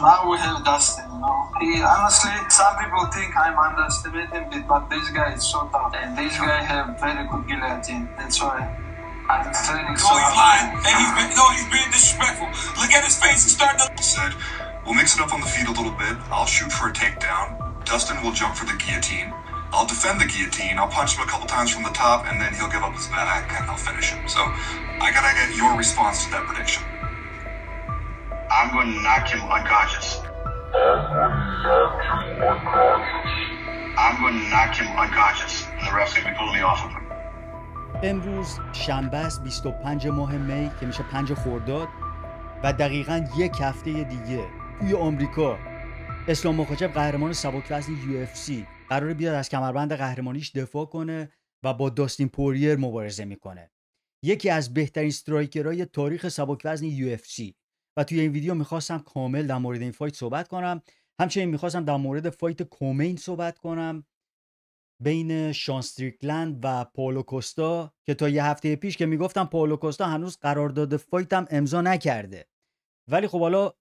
now we have Dustin. You know, he honestly, some people think I'm underestimating it, but this guy is so tough, and this guy have very good guillotine. That's why. I'm training so. No, he's lying, and he's been, no, he's being disrespectful. Look at his face. He's starting to. Said, we'll mix it up on the feet a little bit. I'll shoot for a takedown. Dustin will jump for the guillotine. I'll defend the guillotine. I'll punch him a couple times from the top, and then he'll give up his back, and I'll finish him. So, I gotta get your response to that prediction. I'm going to knock him unconscious. امروز شنبه 25 ماه می که میشه 5 خورداد و دقیقا یک هفته دیگه توی آمریکا اسلام مخاجب قهرمان سبک وزن UFC قرار بیاد از کمربند قهرمانیش دفاع کنه و با داستین پوریر مبارزه میکنه یکی از بهترین سترایکرهای تاریخ سبک وزن UFC و توی این ویدیو میخواستم کامل در مورد این فایت صحبت کنم همچنین میخواستم در مورد فایت کومین صحبت کنم بین شانستریکلند و پاولو کوستا که تا یه هفته پیش که میگفتم پاولو کوستا هنوز قرارداد فایت هم امضا نکرده ولی خب حالا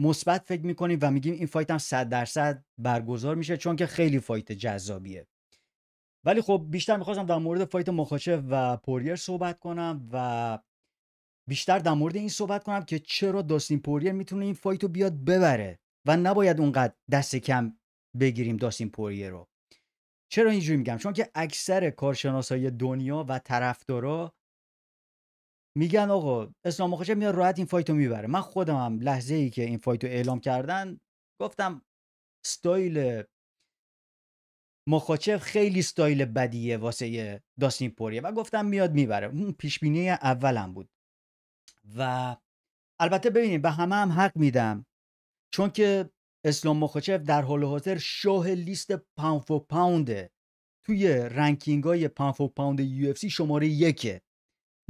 مثبت فکر میکنیم و میگیم این فایت هم 100 درصد برگزار میشه چون که خیلی فایت جذابیه ولی خب بیشتر میخواستم در مورد فایت مخاچف و پوریر صحبت کنم و بیشتر در مورد این صحبت کنم که چرا داستین پوریر میتونه این فایت رو بیاد ببره و نباید اونقدر دست کم بگیریم داستین پوریر رو چرا اینجوری میگم چون که اکثر های دنیا و طرفدارا میگن آقا اسلام مخاشه میاد راحت این فایت رو میبره من خودم هم لحظه ای که این فایت رو اعلام کردن گفتم ستایل مخاچف خیلی ستایل بدیه واسه داستین پوریه و گفتم میاد میبره اون پیش اولم بود و البته ببینید به همه هم حق میدم چون که اسلام مخاچف در حال حاضر شاه لیست پاوند پاونده توی رنکینگ های پاوند فور پاوند یو شماره یکه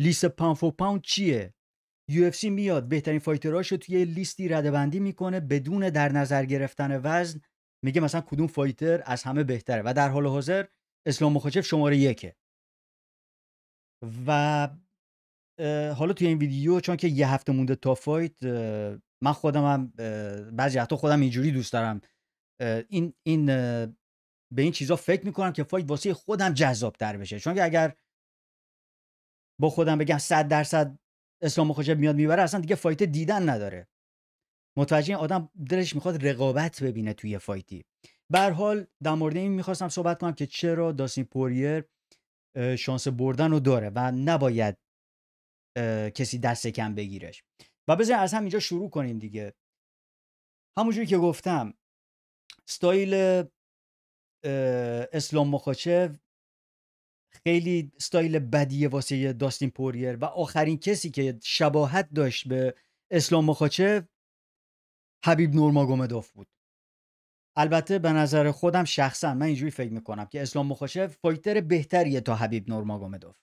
لیست پاوند پاوند چیه یو میاد بهترین رو توی لیستی ردبندی میکنه بدون در نظر گرفتن وزن میگه مثلا کدوم فایتر از همه بهتره و در حال حاضر اسلام مخاچف شماره یکه و حالا توی این ویدیو چون که یه هفته مونده تا فایت من خودم هم بعضی حتی خودم اینجوری دوست دارم این این به این چیزا فکر میکنم که فایت واسه خودم جذاب تر بشه چون که اگر با خودم بگم 100 درصد اسلام خوشب میاد میبره اصلا دیگه فایت دیدن نداره متوجه آدم دلش میخواد رقابت ببینه توی فایتی بر حال در مورد این میخواستم صحبت کنم که چرا داستین پوریر شانس بردن رو داره و نباید کسی دست کم بگیرش و بذاریم از اینجا شروع کنیم دیگه همونجوری که گفتم ستایل اسلام مخاچف خیلی ستایل بدیه واسه داستین پوریر و آخرین کسی که شباهت داشت به اسلام مخاچف حبیب نورماگومدوف بود البته به نظر خودم شخصا من اینجوری فکر میکنم که اسلام مخاشف فایتر بهتریه تا حبیب نورماگومدوف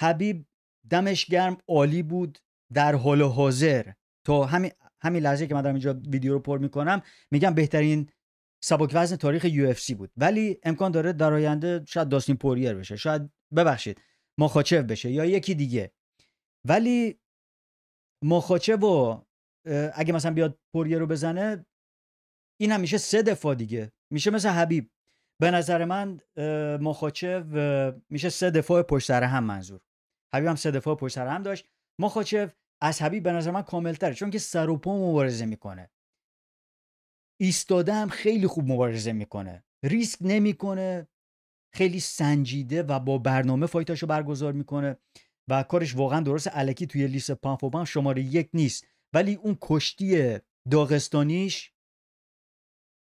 حبیب دمش گرم عالی بود در حال حاضر تو همین همین لحظه که من دارم اینجا ویدیو رو پر میکنم میگم بهترین سبک وزن تاریخ یو اف سی بود ولی امکان داره در آینده شاید داستین پوریر بشه شاید ببخشید مخاچف بشه یا یکی دیگه ولی مخاچف و اگه مثلا بیاد پوریر رو بزنه این هم میشه سه دفعه دیگه میشه مثل حبیب به نظر من مخاچف میشه سه دفاع پشت هم منظور حبیب هم سه دفعه پشت سر هم داشت مخاچف از حبیب به نظر من تره. چون که سر و پا مبارزه میکنه ایستاده هم خیلی خوب مبارزه میکنه ریسک نمیکنه خیلی سنجیده و با برنامه فایتاشو برگزار میکنه و کارش واقعا درست علکی توی لیست پانف و شماره یک نیست ولی اون کشتی داغستانیش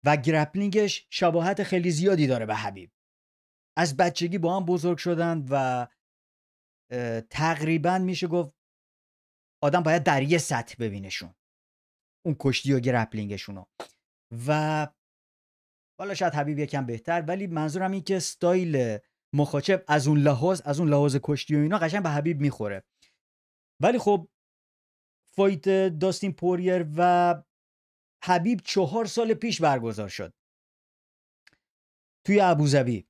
و گرپلینگش شباهت خیلی زیادی داره به حبیب از بچگی با هم بزرگ شدن و تقریبا میشه گفت آدم باید در یه سطح ببینشون اون کشتی و گرپلینگشون و حالا شاید حبیب یکم بهتر ولی منظورم این که استایل مخاچب از اون لحاظ از اون لحاظ کشتی و اینا قشنگ به حبیب میخوره ولی خب فایت داستین پوریر و حبیب چهار سال پیش برگزار شد توی ابوظبی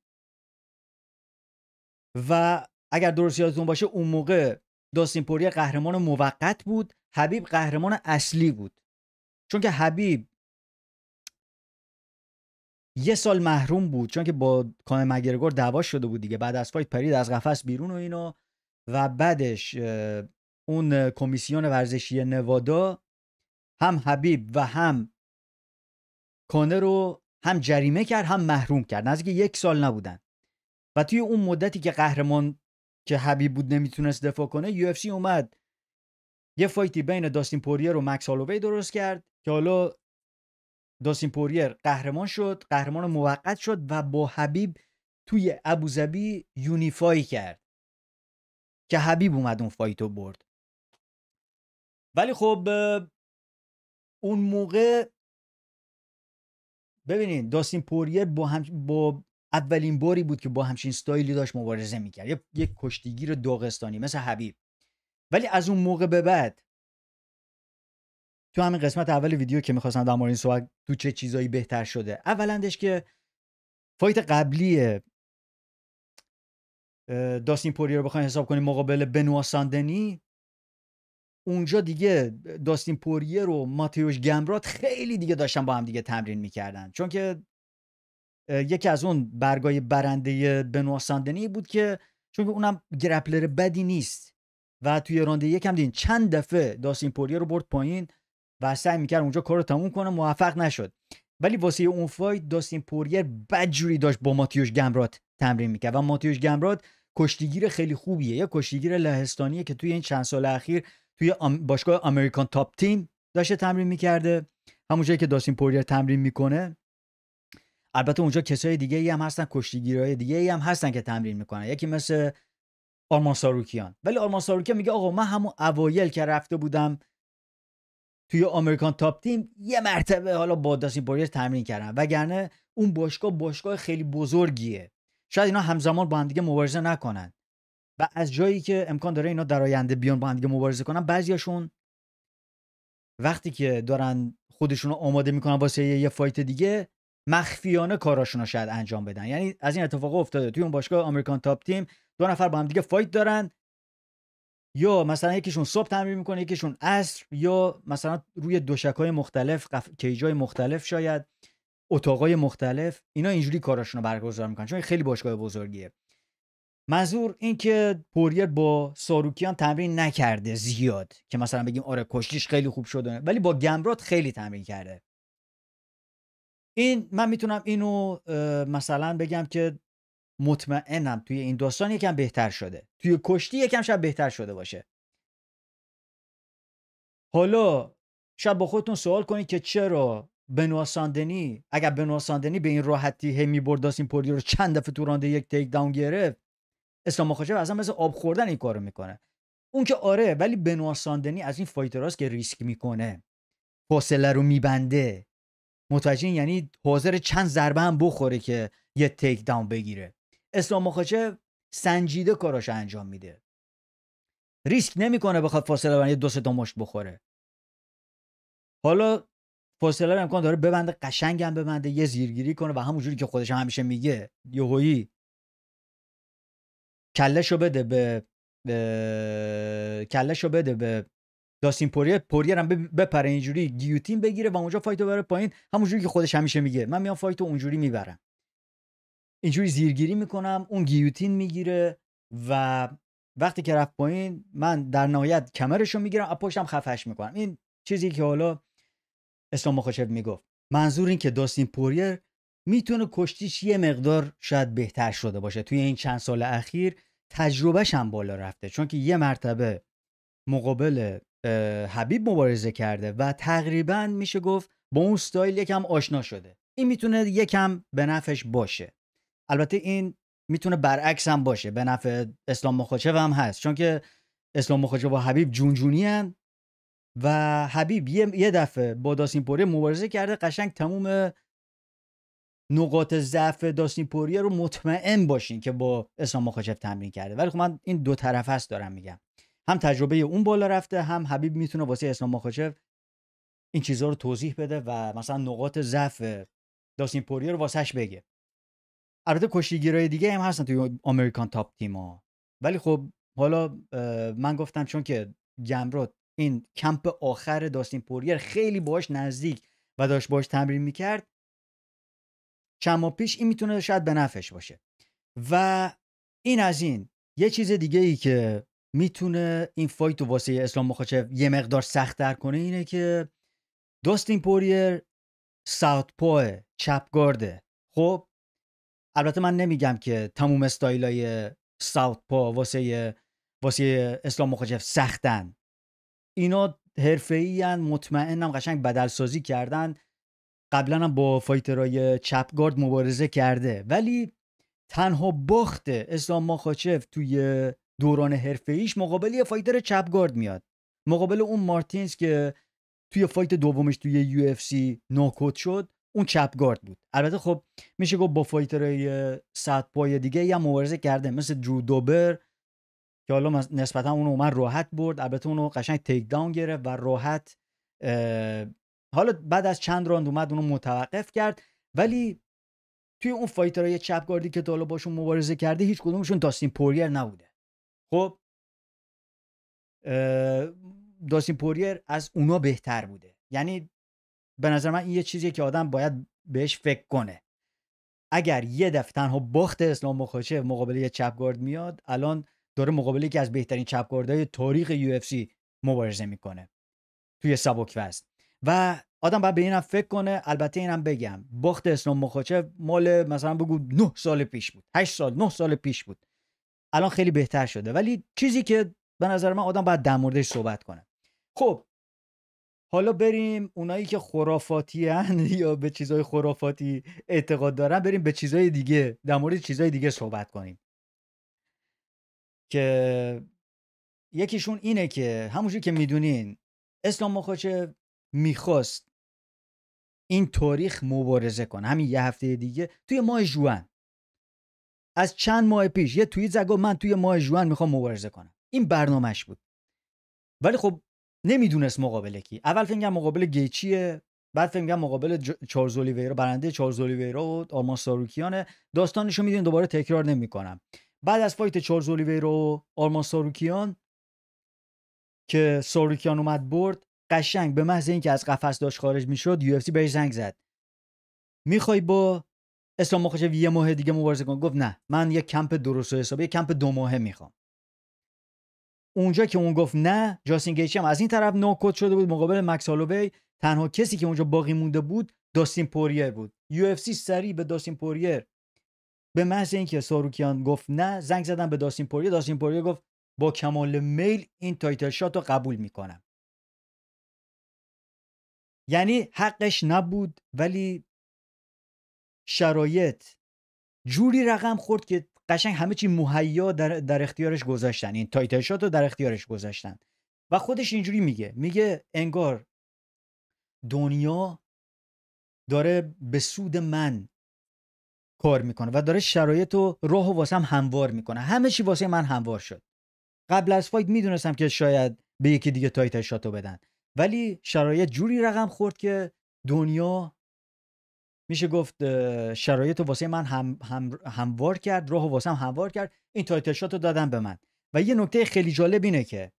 و اگر درست یادتون باشه اون موقع داستین پوری قهرمان موقت بود حبیب قهرمان اصلی بود چون که حبیب یه سال محروم بود چون که با کان مگرگور دعوا شده بود دیگه بعد از فایت پرید از قفس بیرون و اینو و بعدش اون کمیسیون ورزشی نوادا هم حبیب و هم کانه رو هم جریمه کرد هم محروم کرد نزدیک یک سال نبودن و توی اون مدتی که قهرمان که حبیب بود نمیتونست دفاع کنه یو اف سی اومد یه فایتی بین داستین پوریر و مکس هالووی درست کرد که حالا داستین پوریر قهرمان شد قهرمان موقت شد و با حبیب توی ابوظبی یونیفای کرد که حبیب اومد اون فایتو برد ولی خب اون موقع ببینین داستین پوریر با, هم... با اولین باری بود که با همچین ستایلی داشت مبارزه میکرد یه کشتیگیر داغستانی مثل حبیب ولی از اون موقع به بعد تو همین قسمت اول ویدیو که میخواستم در این صحبت تو چه چیزایی بهتر شده اولندش که فایت قبلی داستین پوریر رو بخوایم حساب کنیم مقابل بنوا ساندنی اونجا دیگه داستین پوریه رو ماتیوش گمرات خیلی دیگه داشتن با هم دیگه تمرین میکردن چون که یکی از اون برگای برنده بنوا بود که چون اونم گرپلر بدی نیست و توی رانده یکم دیدین چند دفعه داستین پوریه رو برد پایین و سعی میکرد اونجا کار رو تموم کنه موفق نشد ولی واسه اون فایت داستین پوریر بدجوری داشت با ماتیوش گمرات تمرین میکرد و ماتیوش گمرات کشتیگیر خیلی خوبیه یه کشتیگیر لهستانیه که توی این چند سال اخیر توی باشگاه امریکان تاپ تیم داشته تمرین میکرده همونجایی که داستین پوریر تمرین میکنه البته اونجا کسای دیگه ای هم هستن کشتیگیرای دیگه ای هم هستن که تمرین میکنن یکی مثل آرمان ساروکیان ولی آرمان ساروکیان میگه آقا من همون اوایل که رفته بودم توی امریکان تاپ تیم یه مرتبه حالا با داستین بوریس تمرین کردم وگرنه اون باشگاه باشگاه خیلی بزرگیه شاید اینا همزمان با هم دیگه مبارزه نکنن و از جایی که امکان داره اینا در آینده بیان با هم دیگه مبارزه کنن بعضیاشون وقتی که دارن خودشون رو آماده میکنن واسه یه فایت دیگه مخفیانه کاراشون رو شاید انجام بدن یعنی از این اتفاق افتاده توی اون باشگاه آمریکان تاپ تیم دو نفر با هم دیگه فایت دارن یا مثلا یکیشون صبح تمرین میکنه یکیشون عصر یا مثلا روی دوشک های مختلف قف... کیجای مختلف شاید اتاقای مختلف اینا اینجوری کاراشون رو برگزار میکنن چون خیلی باشگاه بزرگیه منظور این که پوریر با ساروکیان تمرین نکرده زیاد که مثلا بگیم آره کشتیش خیلی خوب شده ولی با گمرات خیلی تمرین کرده این من میتونم اینو مثلا بگم که مطمئنم توی این داستان یکم بهتر شده توی کشتی یکم شاید بهتر شده باشه حالا شاید با خودتون سوال کنید که چرا بنوا ساندنی اگر بنوا ساندنی به این راحتی هی میبرد این پوری رو چند دفعه تو رانده یک تیک داون گرفت اسلام خوشه اصلا مثل آب خوردن این کارو میکنه اون که آره ولی بنوا ساندنی از این فایتراست که ریسک میکنه فاصله رو میبنده متوجه یعنی حاضر چند ضربه هم بخوره که یه تیک داون بگیره اسلام مخاچه سنجیده کاراش انجام میده ریسک نمیکنه بخواد فاصله بر یه دو تا مشت بخوره حالا فاصله امکان داره ببنده قشنگم ببنده یه زیرگیری کنه و همونجوری که خودش همیشه میگه یهویی کلش رو بده به, به... بده به داستین پوریر پوریر هم بپره اینجوری گیوتین بگیره و اونجا فایتو بره پایین همونجوری که خودش همیشه میگه من میام فایتو اونجوری میبرم اینجوری زیرگیری میکنم اون گیوتین میگیره و وقتی که رفت پایین من در نهایت کمرشو میگیرم از پشتم خفش میکنم این چیزی که حالا اسلام مخاشب میگفت منظور این که داستین پوریر میتونه کشتیش یه مقدار شاید بهتر شده باشه توی این چند سال اخیر تجربهش هم بالا رفته چون که یه مرتبه مقابل حبیب مبارزه کرده و تقریبا میشه گفت با اون ستایل یکم آشنا شده این میتونه یکم به نفش باشه البته این میتونه برعکس هم باشه به نفع اسلام مخاچب هم هست چون که اسلام مخاچب و حبیب جونجونی هن و حبیب یه, دفعه با داستین مبارزه کرده قشنگ تموم نقاط ضعف داستین رو مطمئن باشین که با اسلام مخاچب تمرین کرده ولی خب من این دو طرف هست دارم میگم هم تجربه اون بالا رفته هم حبیب میتونه واسه اسلام مخاچف این چیزها رو توضیح بده و مثلا نقاط ضعف داستین پوریه رو واسهش بگه البته کشتیگیرای دیگه هم هستن توی امریکان تاپ تیم ها ولی خب حالا من گفتم چون که جمرات این کمپ آخر داستین پوریر خیلی باش نزدیک و داشت باش تمرین میکرد چند ماه پیش این میتونه شاید به نفش باشه و این از این یه چیز دیگه ای که میتونه این فایت رو واسه اسلام مخاچف یه مقدار سختتر کنه اینه که داستین پوریر ساوت پوه چپگارده خب البته من نمیگم که تموم استایلای ساوت پا واسه واسه اسلام مخاچف سختن اینا مطمئن مطمئنم قشنگ بدلسازی کردن قبلا هم با فایترای چپگارد مبارزه کرده ولی تنها باخت اسلام مخاچف توی دوران حرفه ایش مقابل یه فایتر چپگارد میاد مقابل اون مارتینز که توی فایت دومش توی یو اف سی ناکوت شد اون چپگارد بود البته خب میشه گفت با فایترهای صد پای دیگه یا مبارزه کرده مثل درو دوبر که حالا نسبتا اونو اومد راحت برد البته اونو قشنگ تیک داون گرفت و راحت حالا بعد از چند راند اومد اونو متوقف کرد ولی توی اون فایترهای چپگاردی که تا حالا باشون مبارزه کرده هیچ کدومشون تاستین پوریر نبوده خب داستین پوریر از اونا بهتر بوده یعنی به نظر من این یه چیزیه که آدم باید بهش فکر کنه اگر یه دفعه تنها باخت اسلام مخاچه مقابله یه چپگارد میاد الان داره مقابله که از بهترین چپگاردهای تاریخ یو مبارزه میکنه توی سبک وزن و آدم باید به اینم فکر کنه البته اینم بگم باخت اسلام مخاچه مال مثلا بگو نه سال پیش بود هشت سال نه سال پیش بود الان خیلی بهتر شده ولی چیزی که به نظر من آدم باید در موردش صحبت کنه خب حالا بریم اونایی که خرافاتی هن یا به چیزای خرافاتی اعتقاد دارن بریم به چیزای دیگه در مورد چیزای دیگه صحبت کنیم که یکیشون اینه که همونجور که میدونین اسلام مخاچه میخواست این تاریخ مبارزه کنه همین یه هفته دیگه توی ماه جوان از چند ماه پیش یه توییت زد من توی ماه جوان میخوام مبارزه کنم این برنامهش بود ولی خب نمیدونست مقابل کی اول فکر مقابل گیچیه بعد فکر می‌گم مقابل چارلز اولیویرا برنده چارلز اولیویرا و آرمان ساروکیانه داستانشو میدونید دوباره تکرار نمیکنم بعد از فایت چارلز اولیویرا و آرمان ساروکیان که ساروکیان اومد برد قشنگ به محض اینکه از قفس داشت خارج میشد یو اف سی بهش زنگ زد میخوای با اسلام مخاشف یه ماه دیگه مبارزه کنه گفت نه من یه کمپ درست و حسابی یه کمپ دو ماهه میخوام اونجا که اون گفت نه جاسین گیچی هم از این طرف ناکوت شده بود مقابل مکس هالووی تنها کسی که اونجا باقی مونده بود داستین پوریر بود یو سری به داستین پوریر به محض اینکه ساروکیان گفت نه زنگ زدن به داستین پوریر داستین پوریر گفت با کمال میل این تایتل شات رو قبول میکنم یعنی حقش نبود ولی شرایط جوری رقم خورد که قشنگ همه چی مهیا در, در اختیارش گذاشتن این شات رو در اختیارش گذاشتن و خودش اینجوری میگه میگه انگار دنیا داره به سود من کار میکنه و داره شرایط و راه و واسم هموار میکنه همه چی واسه من هموار شد قبل از فایت میدونستم که شاید به یکی دیگه تایتل شاتو بدن ولی شرایط جوری رقم خورد که دنیا میشه گفت شرایط واسه من هم، هم، هموار کرد راه واسه هم هموار کرد این تایتل شات رو دادن به من و یه نکته خیلی جالب اینه که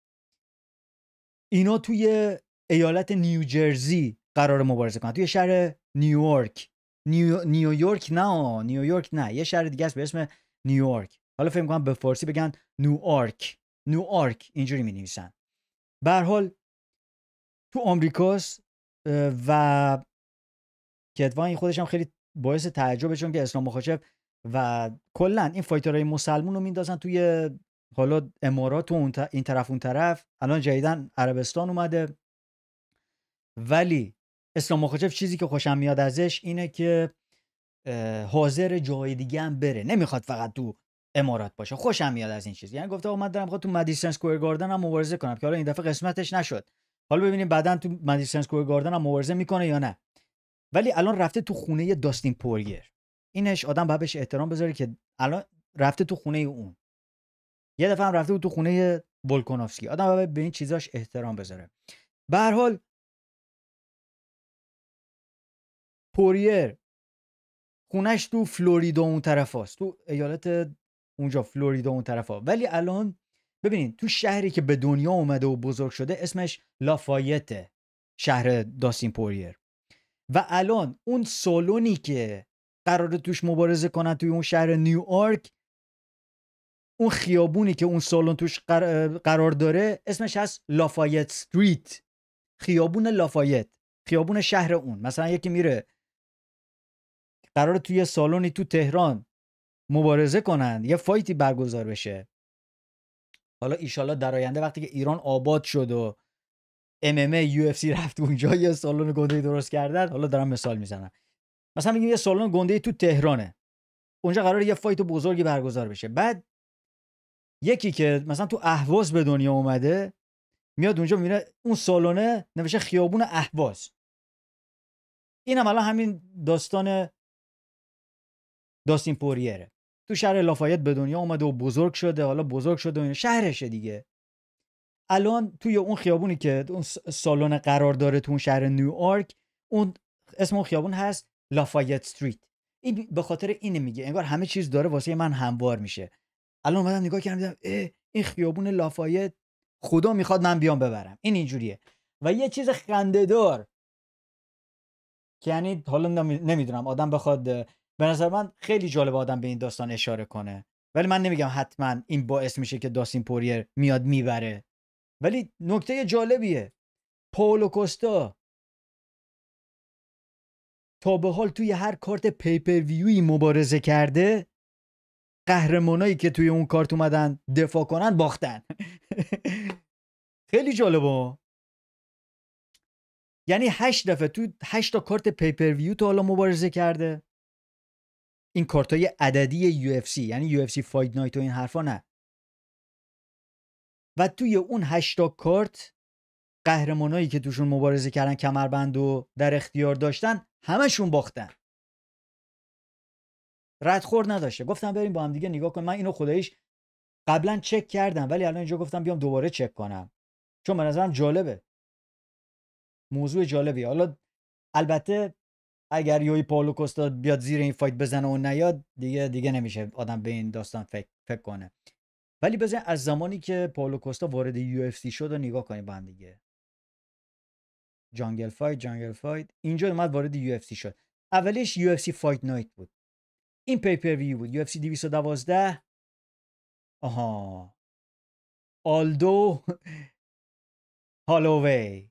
اینا توی ایالت نیوجرزی قرار مبارزه کنن توی شهر نیویورک نیو... نیویورک نه نیویورک نه یه شهر دیگه است به اسم نیویورک حالا فکر کنم به فارسی بگن نو آرک اینجوری می نویسن به حال تو آمریکاست و کدوان این خودش هم خیلی باعث تعجبه چون که اسلام مخاشف و کلا این فایترهای مسلمون رو میندازن توی حالا امارات و این طرف اون طرف الان جدیدن عربستان اومده ولی اسلام مخاشف چیزی که خوشم میاد ازش اینه که حاضر جای دیگه هم بره نمیخواد فقط تو امارات باشه خوشم میاد از این چیز یعنی گفته آقا من دارم تو مدیسن سکوئر گاردن هم مبارزه کنم که حالا این دفعه قسمتش نشد حالا ببینیم بعدا تو مدیسن سکوئر گاردن هم مبارزه میکنه یا نه ولی الان رفته تو خونه داستین پوریر اینش آدم باید بهش احترام بذاره که الان رفته تو خونه اون یه دفعه هم رفته تو خونه بولکونوفسکی. آدم باید به این چیزاش احترام بذاره به حال پوریر خونش تو فلوریدا اون طرف تو ایالت اونجا فلوریدا اون طرف ولی الان ببینید تو شهری که به دنیا اومده و بزرگ شده اسمش لافایته شهر داستین پوریر و الان اون سالونی که قرار توش مبارزه کنن توی اون شهر آرک اون خیابونی که اون سالن توش قرار داره اسمش هست لافایت ستریت خیابون لافایت خیابون شهر اون مثلا یکی میره قرار توی سالونی تو تهران مبارزه کنن یه فایتی برگزار بشه حالا ایشالا در آینده وقتی که ایران آباد شد و MMA UFC رفت اونجا یه سالن گنده درست کردن حالا دارم مثال میزنم مثلا میگیم یه سالن گنده تو تهرانه اونجا قرار یه فایت بزرگی برگزار بشه بعد یکی که مثلا تو اهواز به دنیا اومده میاد اونجا میره اون سالونه نوشته خیابون اهواز این هم الان همین داستان داستین پوریره تو شهر لافایت به دنیا اومده و بزرگ شده حالا بزرگ شده و شهرشه دیگه الان توی اون خیابونی که اون سالن قرار داره تو اون شهر نیویورک اون اسم اون خیابون هست لافایت استریت این به خاطر اینه میگه انگار همه چیز داره واسه من هموار میشه الان اومدم نگاه کردم دیدم این خیابون لافایت خدا میخواد من بیام ببرم این اینجوریه و یه چیز خنده دار که یعنی حالا نمیدونم آدم بخواد به نظر من خیلی جالب آدم به این داستان اشاره کنه ولی من نمیگم حتما این باعث میشه که داستین پوریر میاد میبره ولی نکته جالبیه پولو کوستا تا به حال توی هر کارت پیپر ویوی مبارزه کرده قهرمانایی که توی اون کارت اومدن دفاع کنن باختن خیلی جالبه یعنی هشت دفعه تو هشت تا کارت پیپر ویو تا حالا مبارزه کرده این کارت های عددی یو سی یعنی یو اف سی فایت نایت و این حرفا نه و توی اون هشتا کارت قهرمانایی که توشون مبارزه کردن کمربند و در اختیار داشتن همشون باختن ردخور نداشته گفتم بریم با هم دیگه نگاه کنیم من اینو خداییش قبلا چک کردم ولی الان اینجا گفتم بیام دوباره چک کنم چون به نظرم جالبه موضوع جالبی حالا البته اگر یوی پاولو بیاد زیر این فایت بزنه و نیاد دیگه دیگه نمیشه آدم به این داستان فکر, فکر کنه ولی بزن از زمانی که پاولو کوستا وارد یو شد و نگاه کنید هم دیگه جانگل فایت جانگل فایت اینجا اومد وارد یو شد اولش یو فایت نایت بود این پیپر ویو بود یو اف سی 212 آها آلدو هالووی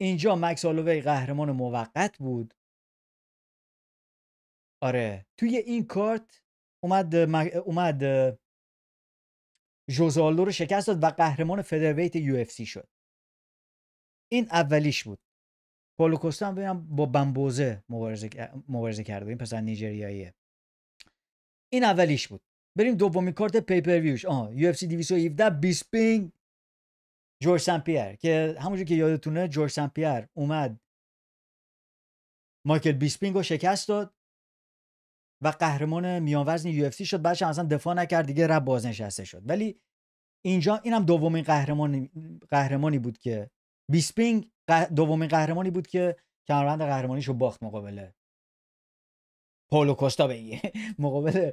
اینجا مکس هالووی قهرمان موقت بود آره توی این کارت اومد اومد جوزالدو رو شکست داد و قهرمان فدرویت یو اف سی شد این اولیش بود پولو هم ببینم با بمبوزه مبارزه مبارزه کرده این پسر نیجریاییه این اولیش بود بریم دومین کارت پیپر ویوش آه یو اف سی 217 بیسپینگ جورج سن که همونجور که یادتونه جورج سن اومد مایکل بیسپینگ رو شکست داد و قهرمان میان وزن یو شد بعدش اصلا دفاع نکرد دیگه رب بازنشسته شد ولی اینجا اینم دومین قهرمان قهرمانی بود که بیسپینگ دومین قهرمانی بود که کمربند قهرمانیشو باخت مقابل پاولو کوستا بگی مقابل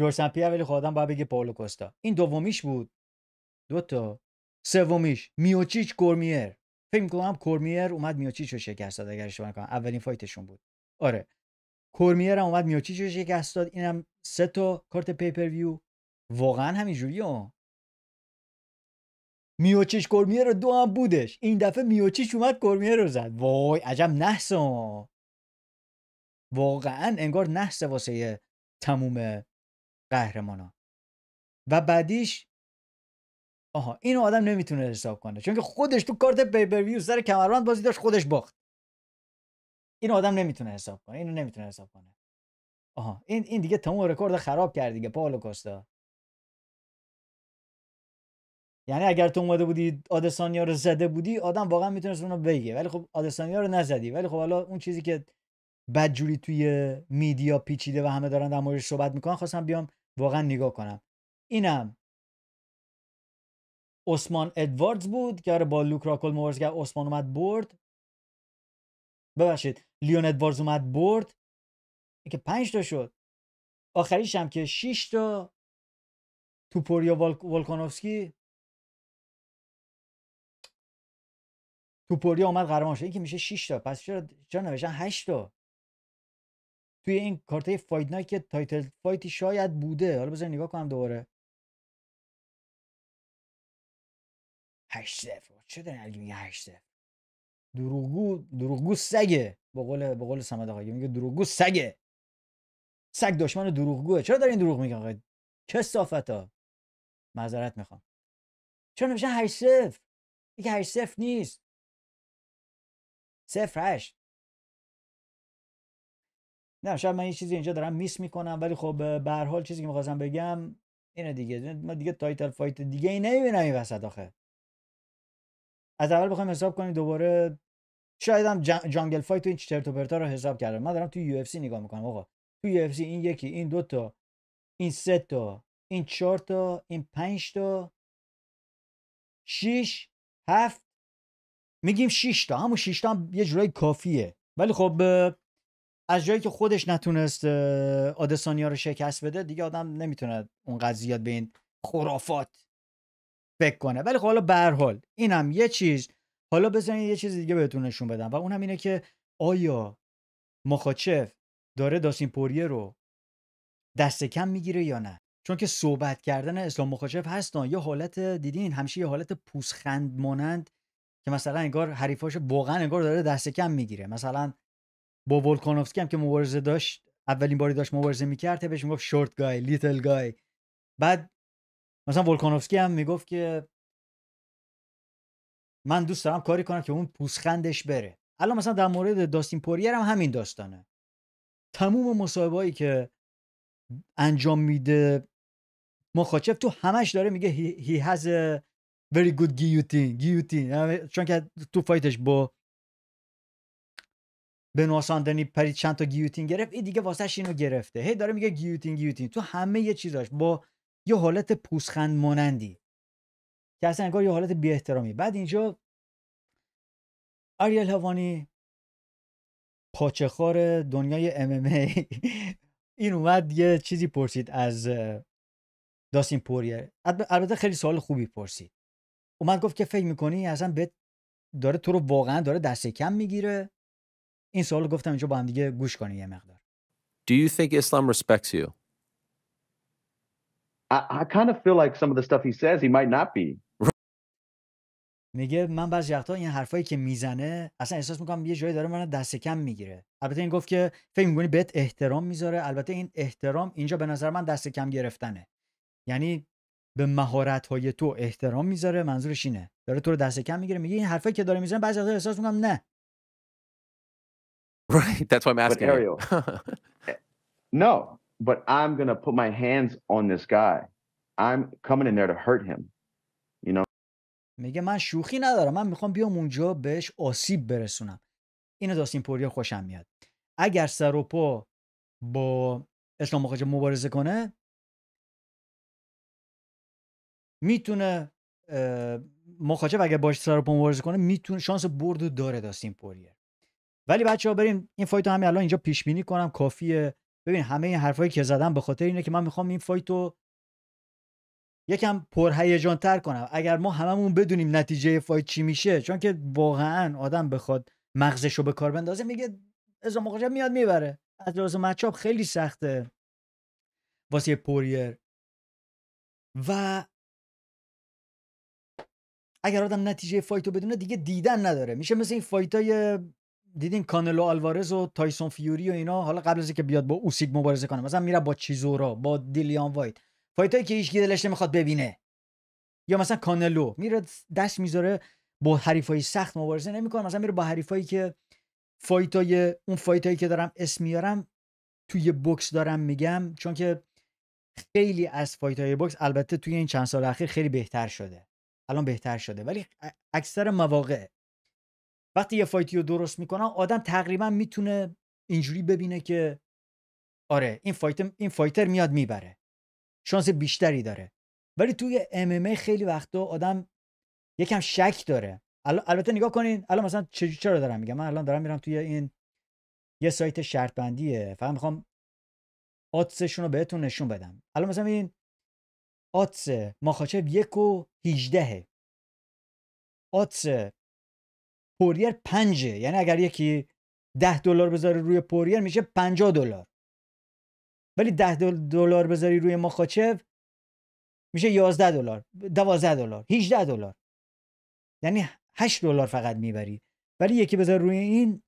جورج پیر ولی خودم خب باید بگه پاولو کوستا این دومیش بود دو تا سومیش میوچیچ کورمیر فکر کنم کورمیر اومد میوچیچ رو شکست داد اگر اشتباه نکنم اولین فایتشون بود آره کورمیر هم اومد میوچیچ رو شکست داد اینم سه تا کارت پیپر ویو واقعا همینجوری ها میوچیچ کورمیر رو دو هم بودش این دفعه میوچیچ اومد کورمیر رو زد وای عجب ها واقعا انگار نحس واسه تموم ها و بعدیش آها اینو آدم نمیتونه حساب کنه چون که خودش تو کارت پیپر ویو سر کمربند بازی داشت خودش باخت این آدم نمیتونه حساب کنه اینو نمیتونه حساب کنه آها این این دیگه تمام رکورد خراب کرد دیگه پاولو کوستا یعنی اگر تو اومده بودی آدسانیا رو زده بودی آدم واقعا میتونست اونو بگه ولی خب آدسانیا رو نزدی ولی خب حالا اون چیزی که بدجوری توی میدیا پیچیده و همه دارن در موردش صحبت میکنن خواستم بیام واقعا نگاه کنم اینم عثمان ادواردز بود که آره با لوک راکل مبارزه کرد عثمان اومد برد ببخشید لیون ادواردز اومد برد که 5 تا شد آخریش هم که 6 تا توپوریا والکانوفسکی توپوریا اومد قهرمان شد این که میشه 6 تا پس چرا چرا نوشتن 8 تا توی این کارتای فایت نایت که تایتل فایتی شاید بوده حالا بذار نگاه کنم دوباره 8 0 چه دارین 8 0 دروغگو دروغگو سگه به قول به قول صمد آقا میگه دروغگو سگه سگ دشمن دروغگوه چرا دارین دروغ میگن آقا چه صافتا معذرت میخوام چرا نمیشه 8 0 دیگه 8 0 نیست 0 8 نه شاید من این چیزی اینجا دارم میس میکنم ولی خب به هر حال چیزی که میخواستم بگم اینه دیگه ما دیگه تایتل فایت دیگه ای نمیبینم این وسط آخه از اول بخوایم حساب کنیم دوباره شاید هم جنگل فایت تو این چرت و پرتا رو حساب کردم من دارم توی یو اف سی نگاه میکنم آقا توی یو اف سی این یکی این دو تا این سه تا این چهار تا این پنج تا شیش هفت میگیم شش تا همون شش تا هم یه جورایی کافیه ولی خب از جایی که خودش نتونست آدسانیا رو شکست بده دیگه آدم نمیتونه اون زیاد به این خرافات فکر کنه ولی خب حالا به حال اینم یه چیز حالا بزنید یه چیز دیگه بهتون نشون بدم و اون اینه که آیا مخاچف داره داستین پوریه رو دست کم میگیره یا نه چون که صحبت کردن اسلام مخاچف هستن یه حالت دیدین همیشه یه حالت پوسخند مانند که مثلا انگار حریفاش واقعا انگار داره دست کم میگیره مثلا با ولکانوفسکی هم که مبارزه داشت اولین باری داشت مبارزه میکرد بهش میگفت شورت گای لیتل گای بعد مثلا ولکانوفسکی هم میگفت که من دوست دارم کاری کنم که اون پوسخندش بره الان مثلا در مورد داستین پوریر هم همین داستانه تموم هایی که انجام میده مخاچف تو همش داره میگه هی هاز very good guillotine guillotine یعنی چون که تو فایتش با به نواساندنی پرید چند تا گیوتین گرفت این دیگه واسهش اینو گرفته هی داره میگه گیوتین گیوتین تو همه یه چیزاش با یه حالت پوسخند مانندی که اصلا انگار یه حالت بی احترامی بعد اینجا آریل هوانی پاچخار دنیای ای این اومد یه چیزی پرسید از داستین پوریه. البته خیلی سوال خوبی پرسید اومد گفت که فکر میکنی اصلا به داره تو رو واقعا داره دست کم میگیره این سوال گفتم اینجا با هم دیگه گوش کنی یه مقدار Do you think Islam respects you? I, I kind of feel like some of the stuff he says he might not be. میگه من بعضی وقتا این حرفایی که میزنه اصلا احساس میکنم یه جایی داره من دست کم میگیره البته این گفت که فکر میکنی بهت احترام میذاره البته این احترام اینجا به نظر من دست کم گرفتنه یعنی به مهارت های تو احترام میذاره منظورش اینه داره تو رو دست کم میگیره میگه این حرفایی که داره میزنه بعضی وقتا احساس میکنم نه no, but I'm put my hands on this guy. I'm coming in there to hurt him. میگه من شوخی ندارم من میخوام بیام اونجا بهش آسیب برسونم اینو داستین پوریا خوشم میاد اگر سروپا با اسلام مخاجه مبارزه کنه میتونه مخاجب اگر باش سروپا مبارزه کنه میتونه شانس بردو داره داستین پوریا ولی بچه ها بریم این فایت همین الان اینجا پیش بینی کنم کافیه ببین همه این حرفایی که زدم به خاطر اینه که من میخوام این فایتو یکم پرهیجان تر کنم اگر ما هممون بدونیم نتیجه فایت چی میشه چون که واقعا آدم بخواد مغزشو به کار بندازه میگه از مقاجب میاد میبره از لحاظ مچاپ خیلی سخته واسه پوریر و اگر آدم نتیجه فایتو بدونه دیگه دیدن نداره میشه مثل این فایت های دیدین کانلو آلوارز و تایسون فیوری و اینا حالا قبل از اینکه بیاد با اوسیگ مبارزه کنه مثلا میره با چیزورا با دیلیان وایت فایتایی که هیچ دلش نمیخواد ببینه یا مثلا کانلو میره دست میذاره با حریفای سخت مبارزه نمیکنه مثلا میره با حریفایی که فایتای اون فایتایی که دارم اسم میارم توی بکس دارم میگم چون که خیلی از فایتای بکس البته توی این چند سال اخیر خیلی بهتر شده الان بهتر شده ولی اکثر مواقع وقتی یه فایتی رو درست میکنم آدم تقریبا میتونه اینجوری ببینه که آره این این فایتر میاد میبره شانس بیشتری داره ولی توی ام خیلی وقتا آدم یکم شک داره البته نگاه کنین الان مثلا چرا دارم میگم من الان دارم میرم توی این یه سایت شرط بندیه فقط میخوام آتسشون رو بهتون نشون بدم الان مثلا این آدس ماخاچب یک و هیجدهه آدس پوریر پنجه یعنی اگر یکی ده دلار بذاره روی پوریر میشه پنجا دلار ولی 10 دلار بذاری روی مخاچف میشه 11 دلار 12 دلار 18 دلار یعنی 8 دلار فقط میبری ولی یکی بذار روی این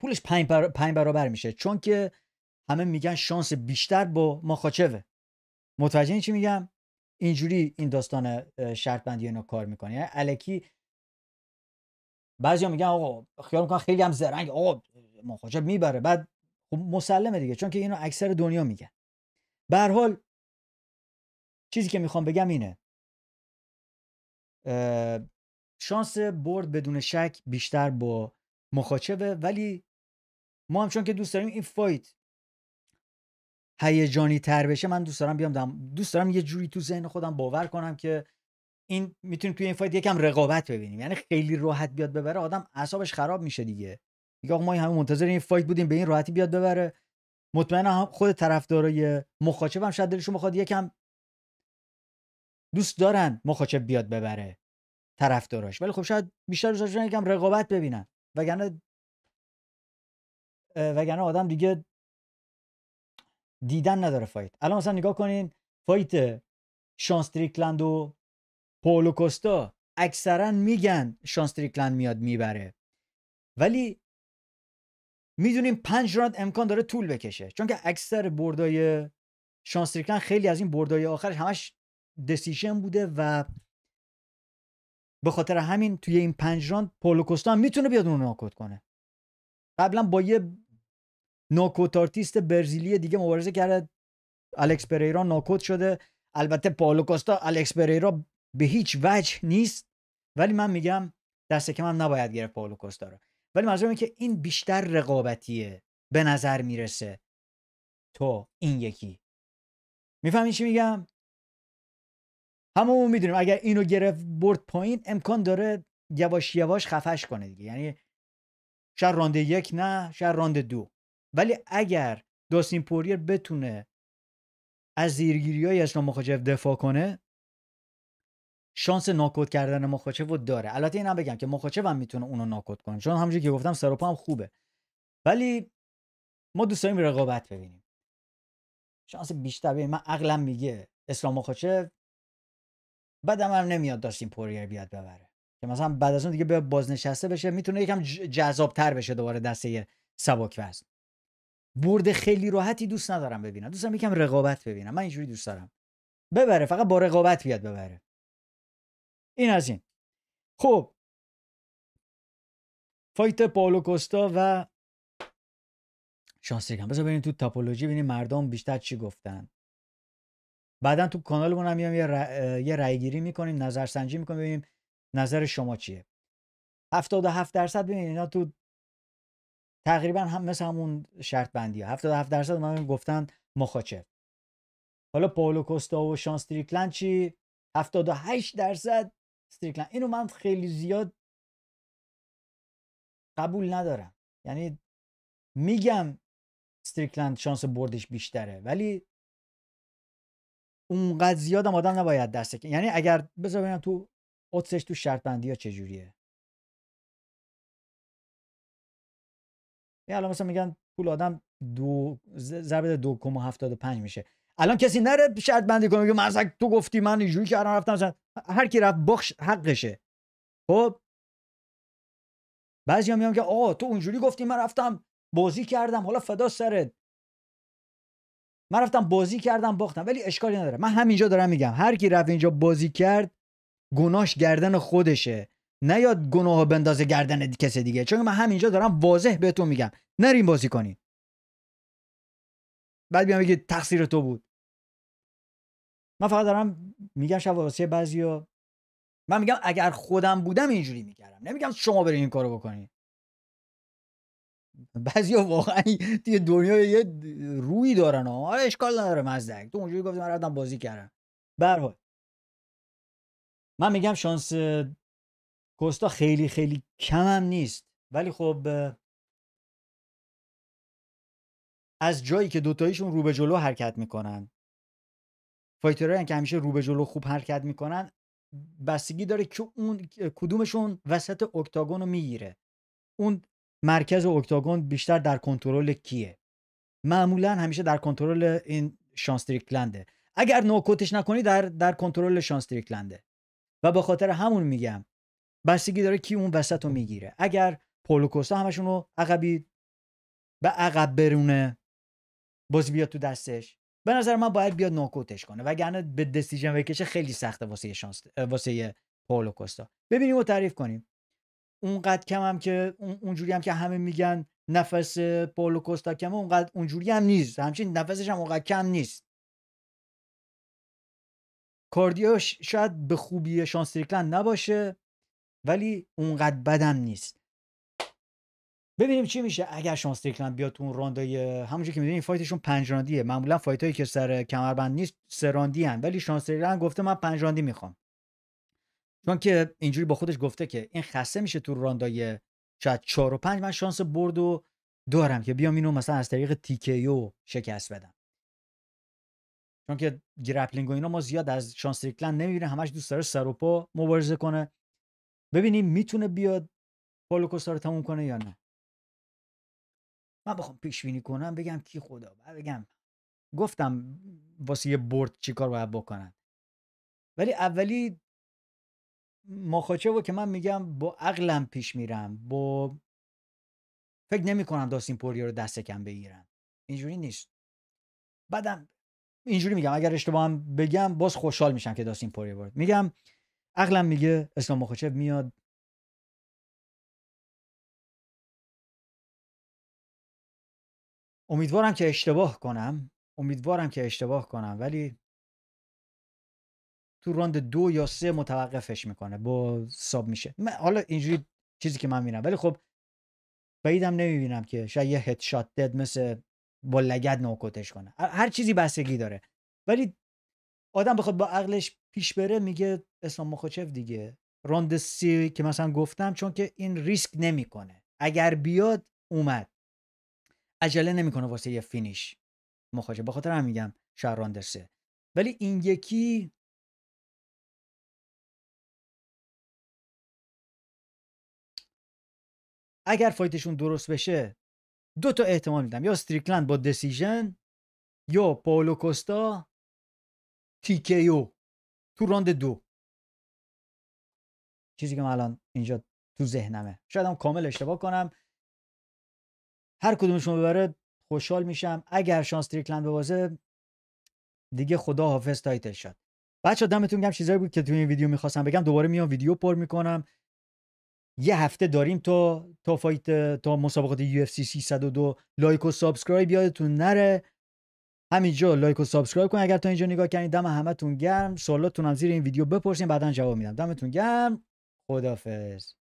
پولش 5 برابر میشه چون که همه میگن شانس بیشتر با مخاچفه متوجه این چی میگم اینجوری این داستان شرط بندی اینو کار میکنه یعنی الکی بعضیا میگن آقا خیال میکنن خیلی هم زرنگ آقا مخاچف میبره بعد خب مسلمه دیگه چون که اینو اکثر دنیا میگن به حال چیزی که میخوام بگم اینه شانس برد بدون شک بیشتر با مخاچبه ولی ما هم چون که دوست داریم این فایت هیجانی تر بشه من دوست دارم بیام دم دوست دارم یه جوری تو ذهن خودم باور کنم که این میتونیم توی این فایت یکم رقابت ببینیم یعنی خیلی راحت بیاد ببره آدم اعصابش خراب میشه دیگه دیگه ما همه منتظر این فایت بودیم به این راحتی بیاد ببره هم خود طرفدارای مخاچب هم شاید دلشون بخواد یکم دوست دارن مخاچب بیاد ببره طرفداراش ولی خب شاید بیشتر دوست داشتن یکم رقابت ببینن وگرنه وگرنه آدم دیگه دیدن نداره فایت الان مثلا نگاه کنین فایت شانس و پولو کوستا اکثرا میگن شانس میاد میبره ولی میدونیم پنج راند امکان داره طول بکشه چون که اکثر بردای شانسریکن خیلی از این بردای آخرش همش دسیشن بوده و به خاطر همین توی این پنج راند پولوکوستا هم میتونه بیاد اون ناکوت کنه قبلا با یه ناکوت آرتیست برزیلی دیگه مبارزه کرد الکس پریرا ناکوت شده البته پولوکوستا الکس پریرا به هیچ وجه نیست ولی من میگم دست که من نباید گرفت پولوکوستا رو ولی منظورم که این بیشتر رقابتیه به نظر میرسه تو این یکی میفهمی چی میگم همون میدونیم اگر اینو گرفت برد پایین امکان داره یواش یواش خفش کنه دیگه یعنی شاید رانده یک نه شاید رانده دو ولی اگر داستین پوریر بتونه از زیرگیری های اسلام مخاجف دفاع کنه شانس ناکوت کردن مخاچه و داره البته اینم بگم که مخاچه هم میتونه اونو ناکوت کنه چون همونجوری که گفتم سراپا هم خوبه ولی ما دوست داریم رقابت ببینیم شانس بیشتر ببینیم من عقلم میگه اسلام مخاچه بعد هم نمیاد داشتیم پوریر بیاد ببره که مثلا بعد از اون دیگه به بازنشسته بشه میتونه یکم تر بشه دوباره دسته سبک وزن برد خیلی راحتی دوست ندارم ببینم دوستم یکم رقابت ببینم من اینجوری دوست دارم ببره فقط با رقابت بیاد ببره این از این خب فایت پاولو و شانس دیگم بذار تو تاپولوژی ببینیم مردم بیشتر چی گفتن بعدا تو کانال هم میام یه, یه رأی گیری میکنیم نظرسنجی میکنیم ببینیم نظر شما چیه 77 درصد ببینید اینا تو تقریبا هم مثل همون شرط بندی 77 درصد من گفتن مخاچر حالا پاولو و شانس تریکلند چی 78 درصد استریکلند اینو من خیلی زیاد قبول ندارم یعنی میگم استریکلند شانس بردش بیشتره ولی اونقدر زیادم آدم نباید دست که. یعنی اگر بذار ببینم تو قدسش تو شرط بندی ها چجوریه یه یعنی الان مثلا میگن پول آدم دو ضرب دو کمو هفتاد و پنج میشه الان کسی نره شرط بندی کنه میگه من تو گفتی من اینجوری کردم رفتم مثلا هر کی رفت بخش حقشه خب بعضی هم که آه تو اونجوری گفتی من رفتم بازی کردم حالا فدا سرت من رفتم بازی کردم باختم ولی اشکالی نداره من همینجا دارم میگم هر کی رفت اینجا بازی کرد گناش گردن خودشه نیاد گناه بندازه گردن کسی دیگه چون من همینجا دارم واضح بهتون میگم نریم بازی کنی بعد بیام بگید تقصیر تو بود من فقط دارم میگم شب واسه بعضیا من میگم اگر خودم بودم اینجوری میکردم نمیگم شما برین این کارو بکنید بعضیا واقعا دیگه دنیا یه روی دارن آره اشکال نداره مزدک تو اونجوری گفتم رفتم بازی کردم به من میگم شانس کوستا خیلی خیلی هم نیست ولی خب از جایی که دوتاییشون رو به جلو حرکت میکنن فایترهایی که همیشه رو به جلو خوب حرکت میکنن بستگی داره که اون کدومشون وسط اکتاگون رو میگیره اون مرکز اکتاگون بیشتر در کنترل کیه معمولا همیشه در کنترل این شانس اگر نوکوتش نکنی در در کنترل شانس و به خاطر همون میگم بستگی داره کی اون وسط رو میگیره اگر پولوکوستا همشون رو عقبی به عقب برونه باز بیاد تو دستش به نظر من باید بیاد نوکوتش کنه وگرنه به دسیژن بکشه خیلی سخته واسه شانس واسه پاولو کوستا ببینیم و تعریف کنیم اونقدر کم هم که اونجوری هم که همه میگن نفس پاولو کوستا کمه اونقدر اونجوری هم نیست همچنین نفسش هم اونقدر کم نیست کاردیوش شاید به خوبی شانس نباشه ولی اونقدر بدم نیست ببینیم چی میشه اگر شانس تکلند بیاد تو اون راندای همونجوری که میدونین فایتشون پنج راندیه معمولا فایتایی که سر کمربند نیست سه راندی ولی شانس گفته من پنج راندی میخوام چون که اینجوری با خودش گفته که این خسته میشه تو راندای شاید 4 و 5 من شانس برد و دارم که بیام اینو مثلا از طریق تیکیو شکست بدم چون که گرپلینگ و اینا ما زیاد از شانس تریکلند نمیبینیم همش دوست داره سر و پا مبارزه کنه ببینیم میتونه بیاد پالوکوسا رو تموم کنه یا نه من بخوام پیش بینی کنم بگم کی خدا بگم گفتم واسه یه برد چیکار باید بکنن ولی اولی مخاچه و که من میگم با عقلم پیش میرم با فکر نمی کنم داستین پوریا رو دست کم بگیرم اینجوری نیست بعدم اینجوری میگم اگر اشتباه بگم باز خوشحال میشم که داستین پوریا برد میگم عقلم میگه اسلام مخاچه میاد امیدوارم که اشتباه کنم امیدوارم که اشتباه کنم ولی تو راند دو یا سه متوقفش میکنه با ساب میشه من حالا اینجوری چیزی که من میبینم ولی خب بعیدم نمیبینم که شاید یه هدشات دد مثل با لگد نوکوتش کنه هر چیزی بستگی داره ولی آدم بخواد با عقلش پیش بره میگه اسلام مخوچف دیگه راند سی که مثلا گفتم چون که این ریسک نمیکنه اگر بیاد اومد عجله نمیکنه واسه یه فینیش مخاجه بخاطر هم میگم شهراندرسه ولی این یکی اگر فایتشون درست بشه دو تا احتمال میدم یا استریکلند با دسیژن یا پاولو کوستا تیکیو تو راند دو چیزی که من الان اینجا تو ذهنمه شاید هم کامل اشتباه کنم هر کدومشون ببره خوشحال میشم اگر شانس تریکلند ببازه دیگه خدا حافظ تایتل شد بچه دمتون گم چیزایی بود که توی این ویدیو میخواستم بگم دوباره میام ویدیو پر میکنم یه هفته داریم تا تا فایت تا مسابقات UFC 302 لایک و سابسکرایب یادتون نره همینجا لایک و سابسکرایب کن اگر تا اینجا نگاه کردین دم همتون گرم سوالاتتون هم زیر این ویدیو بپرسین بعدا جواب میدم دمتون گرم خدافظ